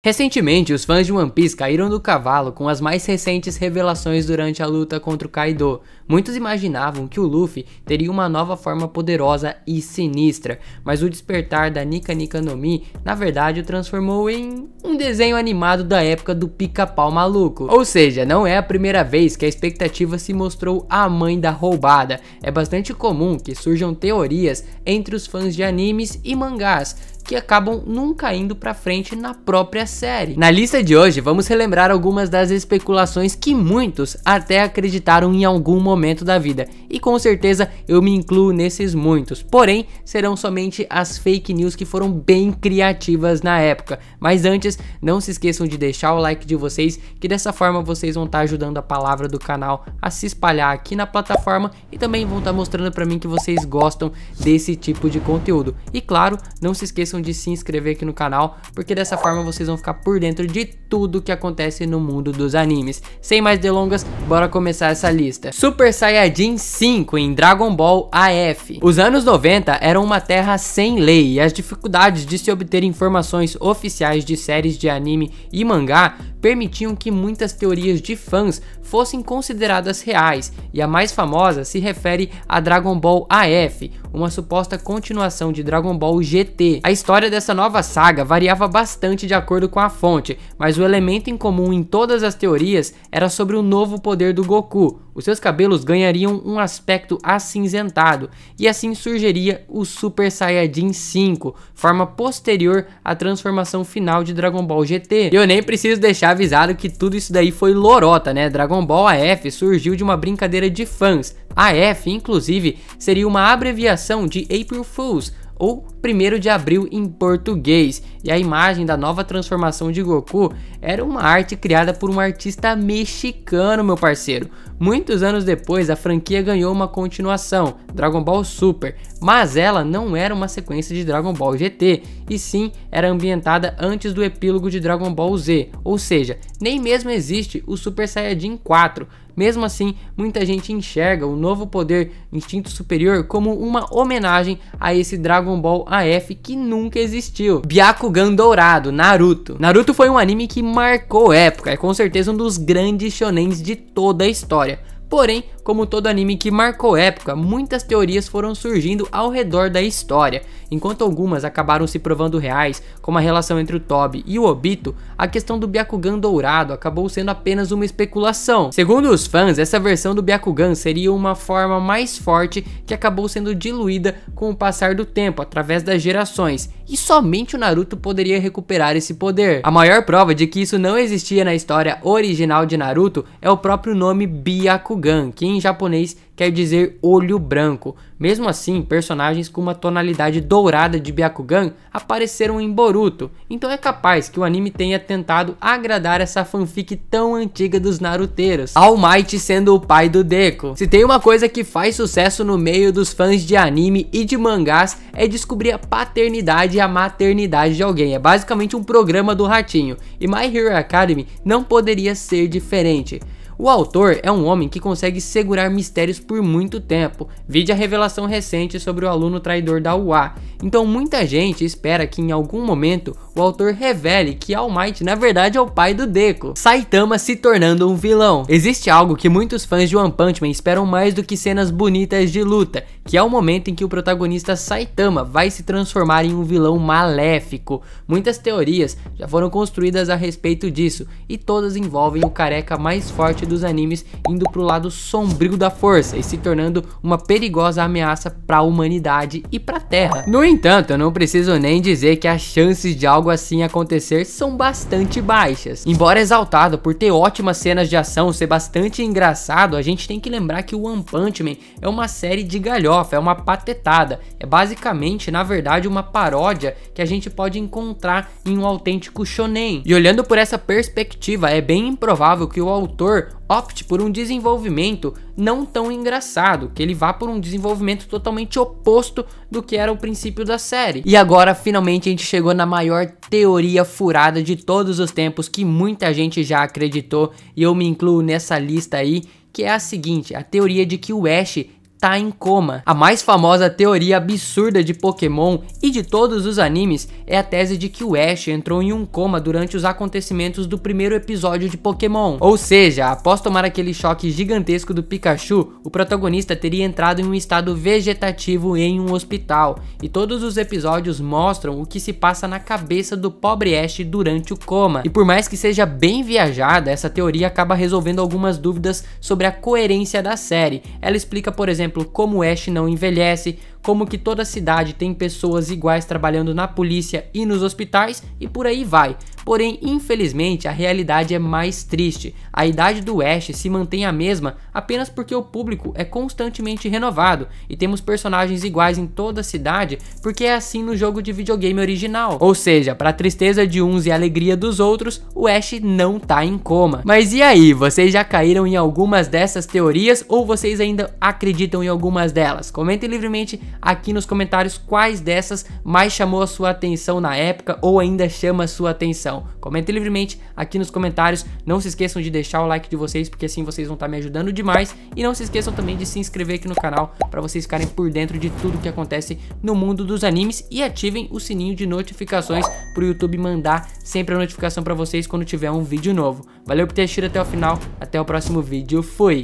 Recentemente, os fãs de One Piece caíram do cavalo com as mais recentes revelações durante a luta contra o Kaido. Muitos imaginavam que o Luffy teria uma nova forma poderosa e sinistra, mas o despertar da Nika Nika no Mi, na verdade, o transformou em um desenho animado da época do pica-pau maluco. Ou seja, não é a primeira vez que a expectativa se mostrou a mãe da roubada. É bastante comum que surjam teorias entre os fãs de animes e mangás, que acabam nunca indo pra frente na própria série. Na lista de hoje, vamos relembrar algumas das especulações que muitos até acreditaram em algum momento da vida, e com certeza eu me incluo nesses muitos, porém serão somente as fake news que foram bem criativas na época. Mas antes, não se esqueçam de deixar o like de vocês, que dessa forma vocês vão estar tá ajudando a palavra do canal a se espalhar aqui na plataforma e também vão estar tá mostrando para mim que vocês gostam desse tipo de conteúdo. E claro, não se esqueçam de se inscrever aqui no canal, porque dessa forma vocês vão ficar por dentro de tudo que acontece no mundo dos animes. Sem mais delongas, bora começar essa lista. Super Saiyajin 5 em Dragon Ball AF. Os anos 90 eram uma terra sem lei e as dificuldades de se obter informações oficiais de séries de anime e mangá permitiam que muitas teorias de fãs fossem consideradas reais, e a mais famosa se refere a Dragon Ball AF, uma suposta continuação de Dragon Ball GT. A história dessa nova saga variava bastante de acordo acordo com a fonte, mas o elemento em comum em todas as teorias era sobre o novo poder do Goku. Os seus cabelos ganhariam um aspecto acinzentado, e assim surgiria o Super Saiyajin 5, forma posterior à transformação final de Dragon Ball GT. E eu nem preciso deixar avisado que tudo isso daí foi lorota, né? Dragon Ball AF surgiu de uma brincadeira de fãs. AF, inclusive, seria uma abreviação de April Fools, ou 1 de abril em português. E a imagem da nova transformação de Goku era uma arte criada por um artista mexicano, meu parceiro. Muitos anos depois, a franquia ganhou uma continuação, Dragon Ball Super, mas ela não era uma sequência de Dragon Ball GT, e sim era ambientada antes do epílogo de Dragon Ball Z, ou seja, nem mesmo existe o Super Saiyajin 4. Mesmo assim, muita gente enxerga o novo poder instinto superior como uma homenagem a esse Dragon Ball AF que nunca existiu. Byakugan Dourado, Naruto. Naruto foi um anime que marcou época, é com certeza um dos grandes shonens de toda a história história. Porém, como todo anime que marcou época, muitas teorias foram surgindo ao redor da história. Enquanto algumas acabaram se provando reais, como a relação entre o Toby e o Obito, a questão do Byakugan dourado acabou sendo apenas uma especulação. Segundo os fãs, essa versão do Byakugan seria uma forma mais forte que acabou sendo diluída com o passar do tempo, através das gerações, e somente o Naruto poderia recuperar esse poder. A maior prova de que isso não existia na história original de Naruto é o próprio nome Byakugan, que em japonês quer dizer olho branco. Mesmo assim, personagens com uma tonalidade dourada de Byakugan apareceram em Boruto, então é capaz que o anime tenha tentado agradar essa fanfic tão antiga dos naruteiros. All Might sendo o pai do Deku. Se tem uma coisa que faz sucesso no meio dos fãs de anime e de mangás é descobrir a paternidade a maternidade de alguém. É basicamente um programa do ratinho. E My Hero Academy não poderia ser diferente. O autor é um homem que consegue segurar mistérios por muito tempo, vide a revelação recente sobre o aluno traidor da UA. Então muita gente espera que em algum momento o autor revele que All Might na verdade é o pai do Deco, Saitama se tornando um vilão. Existe algo que muitos fãs de One Punch Man esperam mais do que cenas bonitas de luta, que é o momento em que o protagonista Saitama vai se transformar em um vilão maléfico. Muitas teorias já foram construídas a respeito disso, e todas envolvem o careca mais forte dos animes indo pro lado sombrio da força e se tornando uma perigosa ameaça para a humanidade e para a Terra. No entanto, eu não preciso nem dizer que as chances de algo algo assim acontecer são bastante baixas. Embora exaltado por ter ótimas cenas de ação, ser bastante engraçado, a gente tem que lembrar que o One Punch Man é uma série de galhofa, é uma patetada, é basicamente, na verdade, uma paródia que a gente pode encontrar em um autêntico shonen. E olhando por essa perspectiva, é bem improvável que o autor opte por um desenvolvimento não tão engraçado, que ele vá por um desenvolvimento totalmente oposto do que era o princípio da série. E agora finalmente a gente chegou na maior teoria furada de todos os tempos que muita gente já acreditou e eu me incluo nessa lista aí, que é a seguinte, a teoria de que o Ash tá em coma. A mais famosa teoria absurda de Pokémon e de todos os animes é a tese de que o Ash entrou em um coma durante os acontecimentos do primeiro episódio de Pokémon. Ou seja, após tomar aquele choque gigantesco do Pikachu, o protagonista teria entrado em um estado vegetativo em um hospital, e todos os episódios mostram o que se passa na cabeça do pobre Ash durante o coma. E por mais que seja bem viajada, essa teoria acaba resolvendo algumas dúvidas sobre a coerência da série. Ela explica, por exemplo, exemplo, como Ash não envelhece, como que toda cidade tem pessoas iguais trabalhando na polícia e nos hospitais e por aí vai. Porém, infelizmente, a realidade é mais triste. A idade do Ash se mantém a mesma apenas porque o público é constantemente renovado e temos personagens iguais em toda a cidade porque é assim no jogo de videogame original. Ou seja, para tristeza de uns e alegria dos outros, o Ash não tá em coma. Mas e aí, vocês já caíram em algumas dessas teorias ou vocês ainda acreditam em algumas delas? Comentem livremente aqui nos comentários quais dessas mais chamou a sua atenção na época ou ainda chama a sua atenção. Comente livremente aqui nos comentários. Não se esqueçam de deixar o like de vocês, porque assim vocês vão estar tá me ajudando demais. E não se esqueçam também de se inscrever aqui no canal para vocês ficarem por dentro de tudo que acontece no mundo dos animes e ativem o sininho de notificações para o YouTube mandar sempre a notificação para vocês quando tiver um vídeo novo. Valeu por ter assistido até o final. Até o próximo vídeo. Fui!